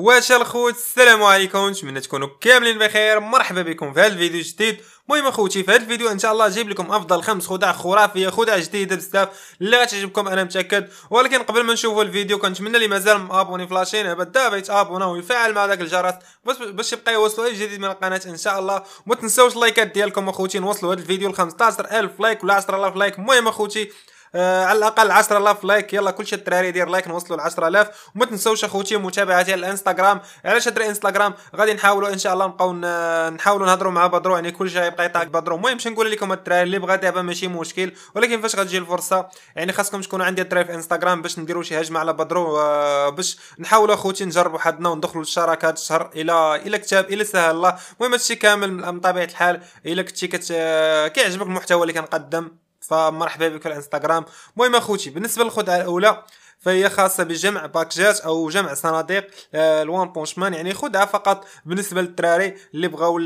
واش الخوت السلام عليكم نتمنى تكونوا كاملين بخير مرحبا بكم في هذا الفيديو الجديد المهم اخوتي في هذا الفيديو ان شاء الله جيب لكم افضل خمس خدع خرافيه خدع جديده بزاف اللي غتعجبكم انا متاكد ولكن قبل ما نشوفوا الفيديو كنتمنى اللي مازال مابوني في لاشين دابا يتابونا ويفعل مع ذاك الجرس باش يبقى يوصلوا اي جديد من القناه ان شاء الله وما تنساوش اللايكات ديالكم اخوتي نوصلوا هذا الفيديو ل 15000 لايك ولا 10000 لايك المهم اخوتي آه على الاقل 10000 لايك يلا كل شيء الدراري يدير لايك نوصلوا ل 10000 وما تنساوش اخوتي متابعتي على الانستغرام علاش دري انستغرام غادي نحاولوا ان شاء الله نبقاو نحاولوا نهضروا مع بدرو يعني كل شيء يبقى يطاق بدرو المهم باش نقول لكم الدراري اللي بغى دابا ماشي مشكل ولكن فاش غتجي الفرصه يعني خاصكم تكونوا عندي الدراري في انستغرام باش نديروا شي هجمه على بدرو آه، باش نحاولوا اخوتي نجربوا حدنا وندخلوا الشراكات الشهر الى الى كتاب الى سهل الله المهم هادشي كامل من طبيعه الحال الى كنتي كت آه، كيعجبك المحتوى اللي كنقدم فمرحبا بك على الانستغرام المهم اخوتي بالنسبه للخدعه الاولى فهي خاصة بجمع باكجات أو جمع صناديق الوان آه، بونشمان يعني خدعة فقط بالنسبة للدراري اللي بغاو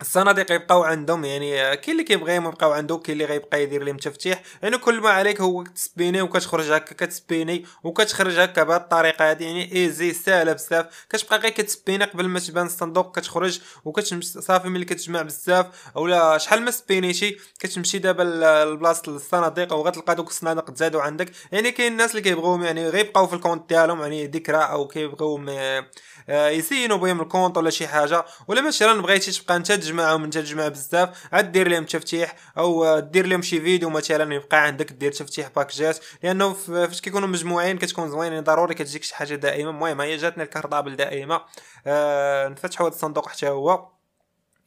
الصناديق يبقاو عندهم يعني كاين اللي كيبغيهم يبقاو عنده كاين اللي غيبقى يدير لهم تفتيح يعني كل ما عليك هو تسبيني وكتخرج هكا كتسبيني وكتخرج هكا بهذه الطريقه هذه يعني ايزي ساهله بزاف كتبقى غير كتسبيني قبل ما تبان الصندوق كتخرج وكتمشي صافي ملي كتجمع بزاف اولا شحال ما سبينيتي كتمشي دابا لبلاصه الصناديق وغتلقى دوك الصناديق تزادوا عندك يعني كاين الناس اللي كيبغيوهم يعني غيبقاو في الكونت ديالهم يعني ذكرى او كيبغيو آه، آه، يزينوا بهم الكونت ولا شي حاجه ولا ماشي بغيتي تبقى انت تجمعهم تجمع بزاف عاد دير لهم تفتيح او دير لهم شي فيديو مثلا يبقى عندك دير تفتيح باكجات لانه فاش كيكونوا مجموعين كتكون زوينين يعني ضروري كتجيك شي حاجه دائمه المهم هي جاتني الكهرباء دائمه آه نفتحوا هذا الصندوق حتى هو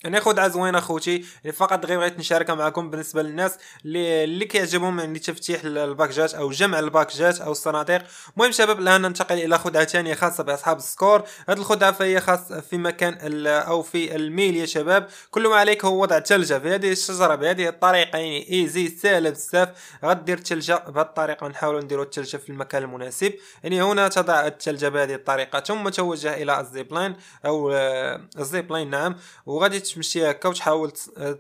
ناخذ يعني عزوين اخوتي يعني فقط غير بغيت نشاركها معكم بالنسبه للناس اللي اللي كيعجبهم يعني تفتيح الباكجات او جمع الباكجات او الصناديق المهم شباب الان ننتقل الى خدعه ثانيه خاصه باصحاب السكور هذه الخدعه فهي خاصه في مكان او في الميل يا شباب كل ما عليك هو وضع ثلجه في هذه الشجره بهذه الطريقه يعني ايزي سهله بزاف غدير الثلجه بهذه الطريقه نحاولوا نديروا الثلجه في المكان المناسب يعني هنا تضع الثلجه بهذه الطريقه ثم توجه الى الزيبلاين او آه، الزيبلاين نعم وغادي تمشي هكا وتحاول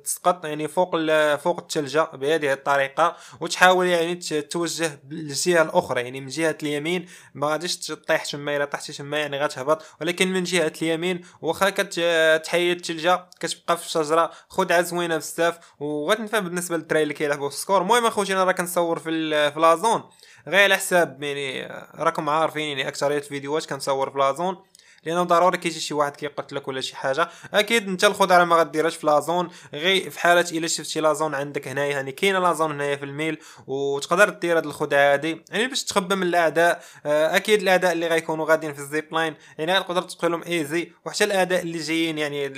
تسقط يعني فوق فوق الثلج بهذه الطريقه وتحاول يعني توجه للجهه الاخرى يعني من جهه اليمين ما غاديش تطيح تما الا طحتي تما يعني غتهبط ولكن من جهه اليمين واخا كتحيد الثلج كتبقى في الشجره خدعه زوينه بزاف وغتنفع بالنسبه للدراري اللي كيلعبوا في السكور المهم اخوتي انا راه كنصور في في لازون غير على حساب يعني راكم عارفين يعني اكثريه الفيديوهات كنصور في لازون لانه ضروري كيجي شي واحد كيقتلك ولا شي حاجه اكيد انت الخضره ما غديرهاش في لازون غير في حاله الا شفتي لازون عندك هنايا يعني كاينه لازون هنايا في الميل وتقدر دير هاد الخدعه هادي يعني باش تخبى من الاعداء آه، اكيد الاعداء اللي غيكونوا غاديين في الزيب لاين يعني تقدر تقولهم ايزي وحتى الاعداء اللي جايين يعني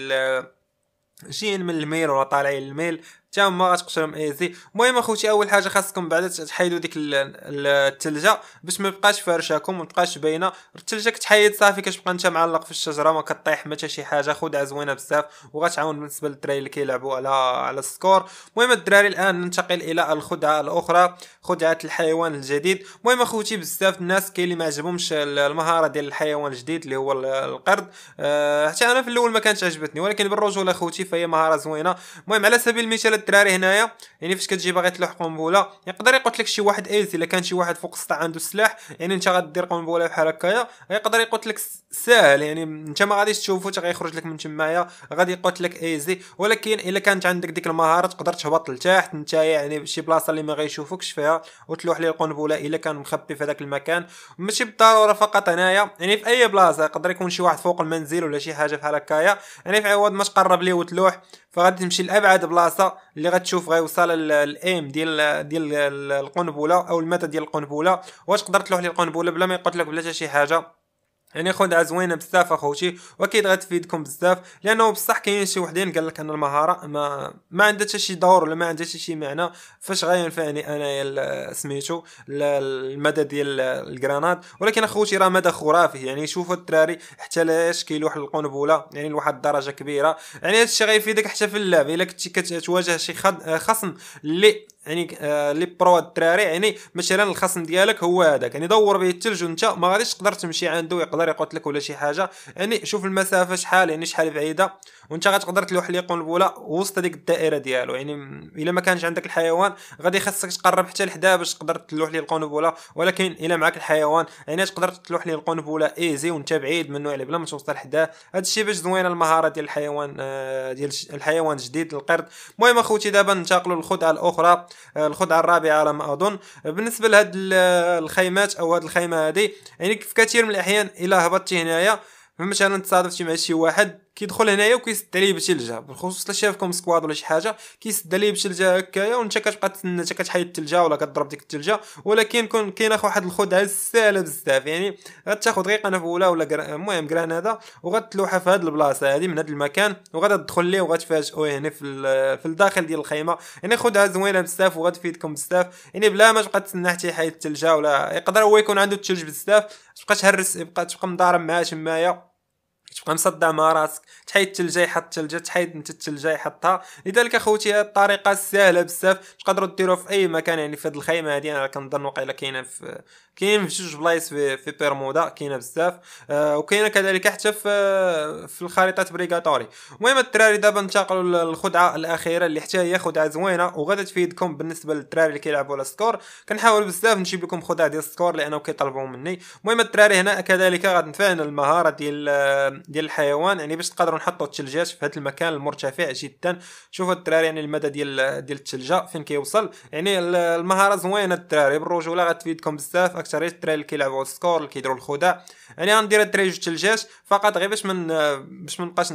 جايين من الميل ولا طالعين الميل حتى هما غتقتلهم ايزي المهم اخوتي اول حاجه خاصكم بعدا تحيدوا ديك الثلجه باش ما يبقاش فارشاكم وما تبقاش باينه الثلجه كتحيد صافي كتبقى انت معلق في الشجره ما كطيح حتى شي حاجه خدعه زوينه بزاف وغتعاون بالنسبه للدراري اللي كيلعبوا على على السكور المهم الدراري الان ننتقل الى الخدعه الاخرى خدعه الحيوان الجديد المهم اخوتي بزاف الناس كاين اللي ما عجبهمش المهاره ديال الحيوان الجديد اللي هو القرد أه حتى انا في الاول ما كانتش عجبتني ولكن بالرجوله اخوتي فهي مهاره زوينه المهم على سبيل المثال الدراري هنايا يعني فاش كتجي باغي تلوح قنبله يعني يقدر يقول لك شي واحد ايزي الا كان شي واحد فوق السطح عنده السلاح يعني انت غدير قنبله بحال هكايا يقدر يقول لك ساهل يعني انت ما غاديش تشوفو حتى غيخرج لك من تمايا غادي يقول لك ايزي ولكن الا كانت عندك ديك المهاره تقدر تهبط لتحت انت يعني شي بلاصه اللي ما غيشوفوكش فيها وتلوح ليه القنبله الا كان مخبي في هذاك المكان ماشي بالضروره فقط هنايا يعني في اي بلاصه يقدر يكون شي واحد فوق المنزل ولا شي حاجه بحال هكايا يعني في عوض ما تقرب ليه وتلوح فغادي تمشي لابعد بلاصه اللي غتشوف غيوصل الايم ديال ديال القنبله او المدى ديال القنبله واش قدرت تلوح لي القنبله بلا ما يقتلك بلا حتى شي حاجه يعني خدها زوينه بزاف اخوتي واكيد غتفيدكم بزاف لانه بصح كاين شي وحدين قال لك ان المهاره ما ما عندها حتى شي دور ولا ما عندها حتى شي معنى فاش غينفعني انايا سميتو المدى ديال الجراناد ولكن اخوتي راه مدى خرافي يعني شوفوا الدراري حتى لاش كيلوح القنبله يعني لواحد الدرجه كبيره يعني هادشي غيفيدك حتى في اللعب الا كنتي كتواجه شي خصم اللي يعني آه، لي برو الدراري يعني مثلا الخصم ديالك هو هذاك يعني دور به الثلج وانت ما غاديش تقدر تمشي عنده يقدر يقتلك ولا شي حاجه يعني شوف المسافه شحال يعني شحال بعيده وانت غتقدر تلوح ليه قنبله وسط هذيك الدائره ديالو يعني الا ما كانش عندك الحيوان غادي خاصك تقرب حتى لحدا باش تقدر تلوح ليه القنبله ولكن الا معك الحيوان يعني تقدر تلوح ليه القنبله ايزي وانت بعيد منه يعني بلا ما توصل هذا هادشي باش زوينه المهاره ديال الحيوان آه، ديال الحيوان الجديد القرد المهم اخوتي دابا ننتقلوا للخدعه الاخرى آه، الخدعه الرابعه على ما اظن بالنسبه لهاد الخيمات او هاد الخيمه هذه يعني في كثير من الاحيان الا هبطتي هنايا مثلا تصادفتي مع شي واحد كيدخل هنايا وكيسد عليه بتلجه بالخصوص لا شافكم سكواد ولا شي حاجه كيسد عليه بتلجه هكايا وانت كتبقى انت كتحيد التلجه ولا كضرب ديك التلجه ولكن كون كاين اخ واحد الخدعه سهله بزاف يعني غتاخذ غير قناه ولا ولا المهم كران هذا وغتلوحها في هذه البلاصه هذه من هذا المكان وغادا تدخل ليه وغتفاجئوا هنا يعني في في الداخل ديال الخيمه يعني خدعه زوينه بزاف وغتفيدكم بزاف يعني بلا ما تبقى تسنى حتى يحيد التلجه ولا يقدر هو يكون عنده الثلج بزاف تبقى تهرس يبقى تبقى مضارب معاه تمايا كتبقى مصدع مع راسك تحيد الثلجه يحط الثلجه تحيد انت الثلجه يحطها لذلك اخوتي هذه الطريقه سهله بزاف تقدروا ديروها في اي مكان يعني في هذه الخيمه هذه انا كنظن واقيلا كاينه في كاين في جوج بلايص في, في بيرمودا كاينه بزاف آه وكاينه كذلك حتى في في الخريطات بريغاتوري المهم الدراري دابا ننتقلوا للخدعه الاخيره اللي حتى هي خدعه زوينه وغادا تفيدكم بالنسبه للدراري اللي كيلعبوا على سكور كنحاول بزاف نجيب لكم خدعه ديال السكور لانه كيطلبوا مني المهم الدراري هنا كذلك غادي نفعنا المهاره ديال آه، ديال الحيوان يعني باش تقدروا نحطوا الثلجات في هذا المكان المرتفع جدا شوفوا الدراري يعني المدى ديال ديال الثلجه فين كيوصل يعني المهاره زوينه الدراري بالرجوله غتفيدكم بزاف اكثر الدراري اللي كيلعبوا السكور اللي كيديروا الخداع يعني غندير الدراري جوج ثلجات فقط غير باش من باش ما نبقاش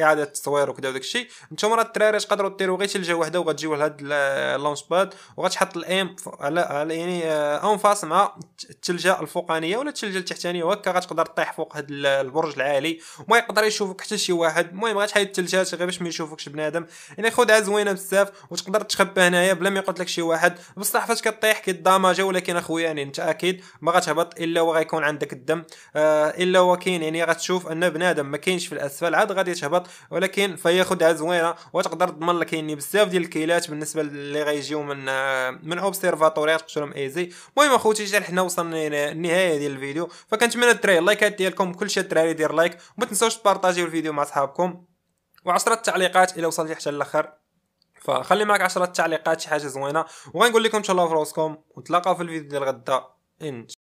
اعاده التصوير وكذا وداك الشيء نتوما راه الدراري تقدروا ديروا غير ثلجه وحده وغتجيو لهاد اللونش باد وغتحط الايم على يعني اون آه، فاس مع الثلجه الفوقانيه ولا الثلجه التحتانيه وهكا غتقدر طيح فوق هاد البرج العالي ما وما يقدر يشوفك حتى شي واحد المهم غتحيد الثلجات غير باش ما يشوفكش بنادم يعني خدعه زوينه بزاف وتقدر تخبى هنايا بلا ما يقتلك شي واحد بصح فاش كطيح كيداماجا ولكن اخويا يعني انت اكيد ما غتهبط الا وغيكون عندك الدم آه الا وكاين يعني غتشوف ان بنادم ما كاينش في الاسفل عاد غادي تهبط ولكن فهي خدعه زوينه وتقدر تضمن لك يعني بزاف ديال الكيلات بالنسبه اللي غيجيو من آه من اوبسيرفاتوريات تقتلهم ايزي المهم اخوتي حتى حنا وصلنا النهايه ديال الفيديو فكنتمنى الدراري اللايكات ديالكم كلشي الدراري يدير لايك وما تنساوش تبارطاجيو الفيديو مع صحابكم و10 تعليقات الى وصلتي حتى الاخر فخلي معك 10 تعليقات شي حاجه زوينه وغنقول لكم ان شاء الله في راسكم ونتلاقاو في الفيديو ديال غدا ان